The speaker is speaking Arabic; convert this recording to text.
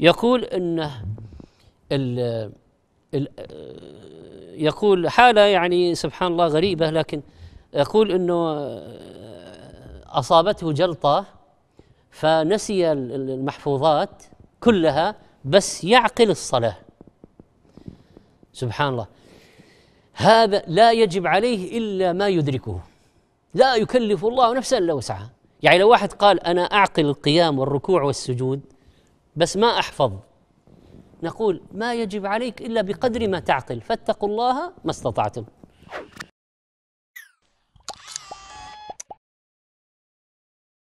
يقول انه ال ال يقول حاله يعني سبحان الله غريبه لكن يقول انه اصابته جلطه فنسي المحفوظات كلها بس يعقل الصلاه سبحان الله هذا لا يجب عليه الا ما يدركه لا يكلف الله نفسا الا وسعها يعني لو واحد قال انا اعقل القيام والركوع والسجود بس ما احفظ نقول ما يجب عليك الا بقدر ما تعقل فاتقوا الله ما استطعتم